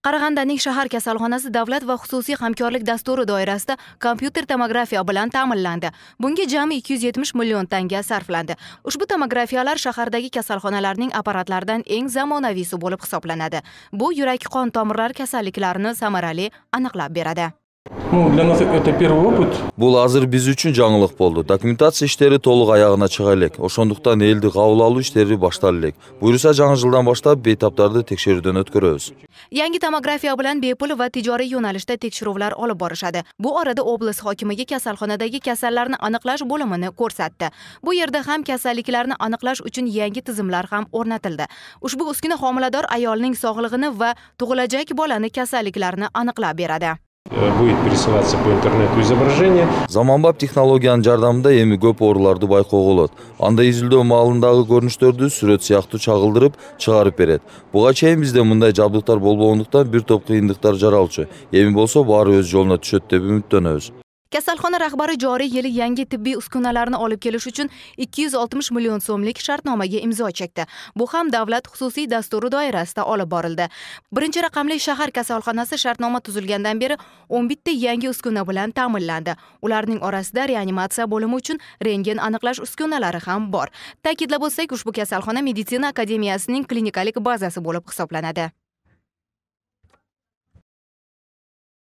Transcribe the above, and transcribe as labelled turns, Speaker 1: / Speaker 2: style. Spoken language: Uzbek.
Speaker 1: Qarag'andaning shahar kasalxonasi davlat va xususiy hamkorlik dasturi doirasida kompyuter tomografiya bilan ta'minlandi. Bunga jami 270 million tanga sarflandi. Ushbu tomografiyalar shahardagi kasalxonalarning apparatlaridan eng zamonaviysi bo'lib hisoblanadi. Bu yurak qon tomirlari kasalliklarini samarali aniqlab beradi.
Speaker 2: ну для нас это первый опыт бул азыр биз үчүн жаңылык болду документация иштери толук аягына чыга элек ошондуктан элди кабыл алуу иштери баштала элек буюрса жаңы жылдан баштап бейтаптарды текшерүүдөн өткөрөбүз
Speaker 1: yangi tomografiya bilan bepul va tijoriy yo'nalishda tekshiruvlar olib borishadi bu orada облыс hokimiga kasalxonadagi kasallarni aniqlash bo'limini ko'rsatdi bu yerda ham kasalliklarni aniqlash uchun yangi tizimlar ham o'rnatildi ushbu uskuna homilador ayolning sog'lig'ini va tug'ilajak bolani kasalliklarini aniqlab beradi
Speaker 2: Э, будет пересылаться по интернету изображение заманбап технологияның жардамында эми көп ооруларды байкоого болот анда изилдөө маалындагы көрүнүштөрдү сүрөт сыяктуу чагылдырып чыгарып берет буга чейин бизде мындай жабдыктар болбогондуктан бир топ кыйындыктар жаралчу эми болсо баары өз жолуна түшөт деп үмүттөнөбүз
Speaker 1: kasalxona rahbari joriy yili yangi tibbiy uskunalarni olib kelish uchun 260 million so'mlik shartnomaga imzo chekdi bu ham davlat xususiy dasturi doirasida olib borildi birinchi raqamli shahar kasalxonasi shartnoma tuzilgandan beri 11 ta yangi uskuna bilan ta'minlandi ularning orasida reanimatsiya bo'limi uchun rentgen aniqlash uskunalari ham bor ta'kidlab o'tsak ushbu kasalxona meditsina akademiyasining klinikalik bazasi bo'lib hisoblanadi